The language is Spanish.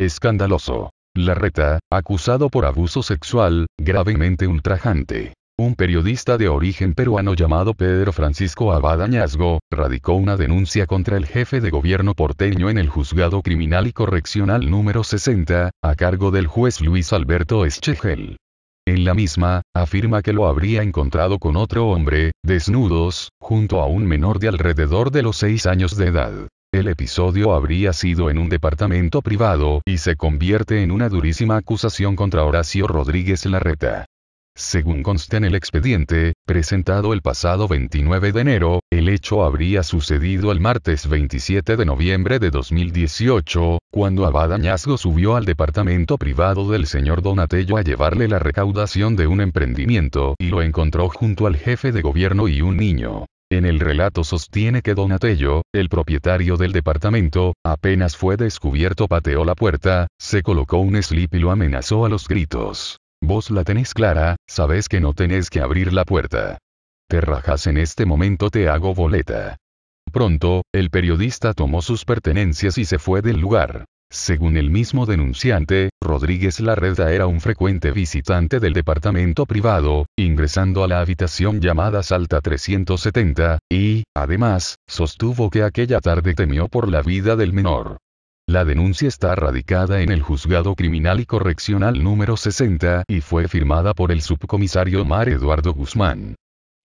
Escandaloso. Larreta, acusado por abuso sexual, gravemente ultrajante. Un periodista de origen peruano llamado Pedro Francisco Abadañazgo, radicó una denuncia contra el jefe de gobierno porteño en el juzgado criminal y correccional número 60, a cargo del juez Luis Alberto Eschegel. En la misma, afirma que lo habría encontrado con otro hombre, desnudos, junto a un menor de alrededor de los seis años de edad el episodio habría sido en un departamento privado y se convierte en una durísima acusación contra Horacio Rodríguez Larreta. Según consta en el expediente, presentado el pasado 29 de enero, el hecho habría sucedido el martes 27 de noviembre de 2018, cuando Abadañazgo subió al departamento privado del señor Donatello a llevarle la recaudación de un emprendimiento y lo encontró junto al jefe de gobierno y un niño. En el relato sostiene que Donatello, el propietario del departamento, apenas fue descubierto pateó la puerta, se colocó un slip y lo amenazó a los gritos. Vos la tenés clara, sabes que no tenés que abrir la puerta. Te rajas en este momento te hago boleta. Pronto, el periodista tomó sus pertenencias y se fue del lugar. Según el mismo denunciante, Rodríguez Larreda era un frecuente visitante del departamento privado, ingresando a la habitación llamada Salta 370, y, además, sostuvo que aquella tarde temió por la vida del menor. La denuncia está radicada en el Juzgado Criminal y Correccional número 60 y fue firmada por el subcomisario Mar Eduardo Guzmán.